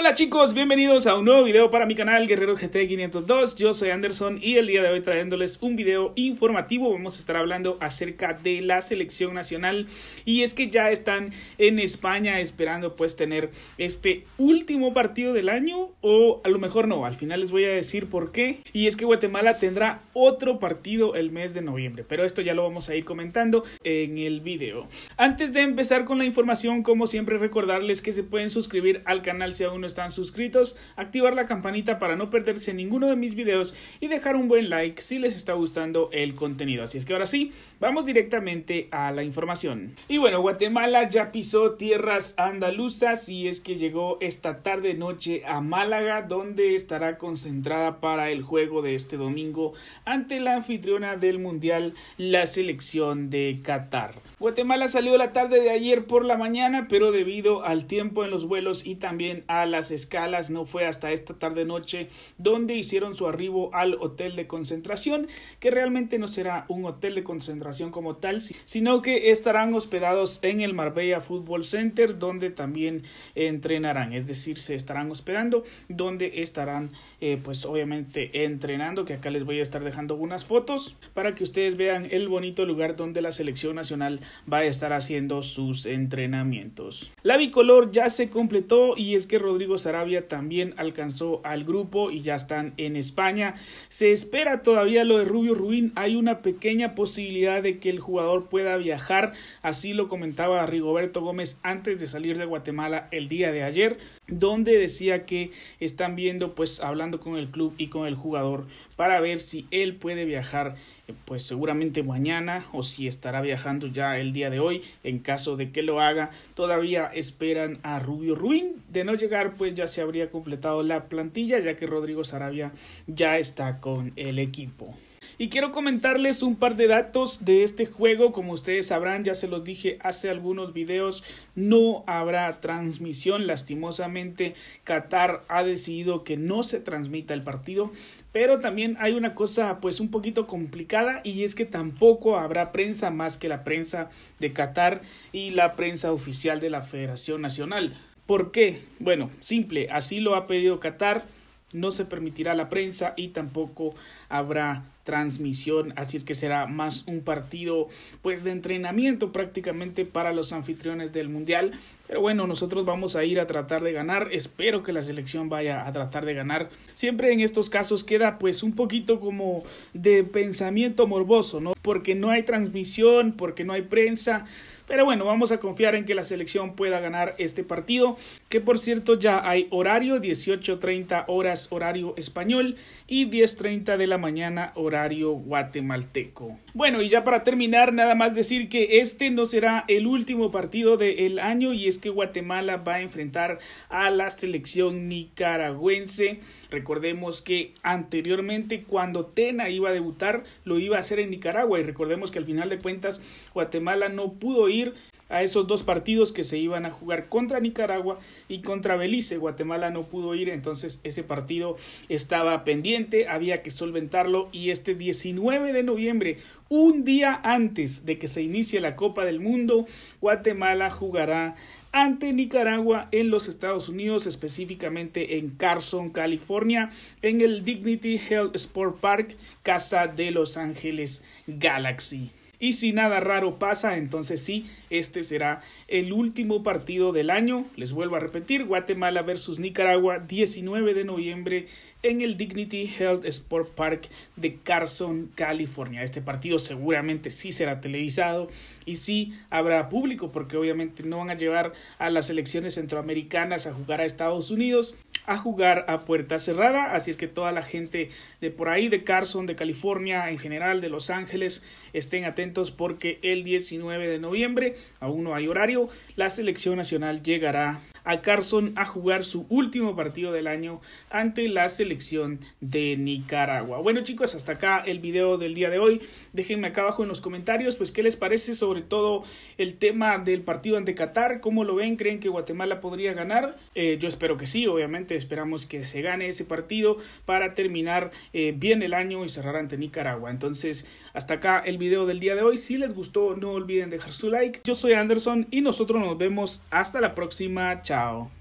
Hola chicos, bienvenidos a un nuevo video para mi canal Guerrero GT502, yo soy Anderson y el día de hoy trayéndoles un video informativo, vamos a estar hablando acerca de la selección nacional y es que ya están en España esperando pues tener este último partido del año o a lo mejor no, al final les voy a decir por qué y es que Guatemala tendrá otro partido el mes de noviembre, pero esto ya lo vamos a ir comentando en el video. Antes de empezar con la información, como siempre recordarles que se pueden suscribir al canal si aún no están suscritos, activar la campanita para no perderse ninguno de mis videos y dejar un buen like si les está gustando el contenido. Así es que ahora sí, vamos directamente a la información. Y bueno, Guatemala ya pisó tierras andaluzas y es que llegó esta tarde noche a Málaga donde estará concentrada para el juego de este domingo ante la anfitriona del Mundial, la selección de Qatar. Guatemala salió la tarde de ayer por la mañana, pero debido al tiempo en los vuelos y también a la escalas no fue hasta esta tarde noche donde hicieron su arribo al hotel de concentración, que realmente no será un hotel de concentración como tal, sino que estarán hospedados en el Marbella Football Center, donde también entrenarán, es decir, se estarán hospedando, donde estarán eh, pues obviamente entrenando, que acá les voy a estar dejando unas fotos para que ustedes vean el bonito lugar donde la selección nacional va a estar haciendo sus entrenamientos. La bicolor ya se completó y es que Rodrigo Sarabia también alcanzó al grupo y ya están en España. Se espera todavía lo de Rubio Ruin. Hay una pequeña posibilidad de que el jugador pueda viajar. Así lo comentaba Rigoberto Gómez antes de salir de Guatemala el día de ayer, donde decía que están viendo, pues hablando con el club y con el jugador para ver si él puede viajar eh, pues seguramente mañana o si estará viajando ya el día de hoy en caso de que lo haga todavía esperan a Rubio Ruin de no llegar pues ya se habría completado la plantilla ya que Rodrigo Sarabia ya está con el equipo y quiero comentarles un par de datos de este juego. Como ustedes sabrán, ya se los dije hace algunos videos, no habrá transmisión. Lastimosamente, Qatar ha decidido que no se transmita el partido. Pero también hay una cosa pues un poquito complicada y es que tampoco habrá prensa más que la prensa de Qatar y la prensa oficial de la Federación Nacional. ¿Por qué? Bueno, simple, así lo ha pedido Qatar, no se permitirá la prensa y tampoco habrá transmisión, así es que será más un partido pues de entrenamiento prácticamente para los anfitriones del Mundial, pero bueno, nosotros vamos a ir a tratar de ganar, espero que la selección vaya a tratar de ganar. Siempre en estos casos queda pues un poquito como de pensamiento morboso, ¿no? Porque no hay transmisión, porque no hay prensa, pero bueno, vamos a confiar en que la selección pueda ganar este partido, que por cierto ya hay horario 18:30 horas horario español y 10:30 de la mañana horario guatemalteco. Bueno, y ya para terminar, nada más decir que este no será el último partido del año y es que Guatemala va a enfrentar a la selección nicaragüense. Recordemos que anteriormente cuando Tena iba a debutar lo iba a hacer en Nicaragua y recordemos que al final de cuentas Guatemala no pudo ir a esos dos partidos que se iban a jugar contra Nicaragua y contra Belice. Guatemala no pudo ir, entonces ese partido estaba pendiente, había que solventarlo y este 19 de noviembre, un día antes de que se inicie la Copa del Mundo, Guatemala jugará ante Nicaragua en los Estados Unidos, específicamente en Carson, California, en el Dignity Health Sport Park, casa de Los Ángeles Galaxy. Y si nada raro pasa, entonces sí, este será el último partido del año. Les vuelvo a repetir, Guatemala versus Nicaragua, 19 de noviembre en el Dignity Health Sport Park de Carson, California. Este partido seguramente sí será televisado y sí habrá público porque obviamente no van a llevar a las selecciones centroamericanas a jugar a Estados Unidos a jugar a puerta cerrada, así es que toda la gente de por ahí, de Carson, de California, en general, de Los Ángeles, estén atentos porque el 19 de noviembre, aún no hay horario, la selección nacional llegará a Carson a jugar su último partido del año ante la selección de Nicaragua. Bueno chicos, hasta acá el video del día de hoy. Déjenme acá abajo en los comentarios, pues qué les parece sobre todo el tema del partido ante Qatar, cómo lo ven, creen que Guatemala podría ganar. Eh, yo espero que sí, obviamente esperamos que se gane ese partido para terminar eh, bien el año y cerrar ante Nicaragua. Entonces, hasta acá el video del día de hoy. Si les gustó, no olviden dejar su like. Yo soy Anderson y nosotros nos vemos hasta la próxima. Chao. Ciao.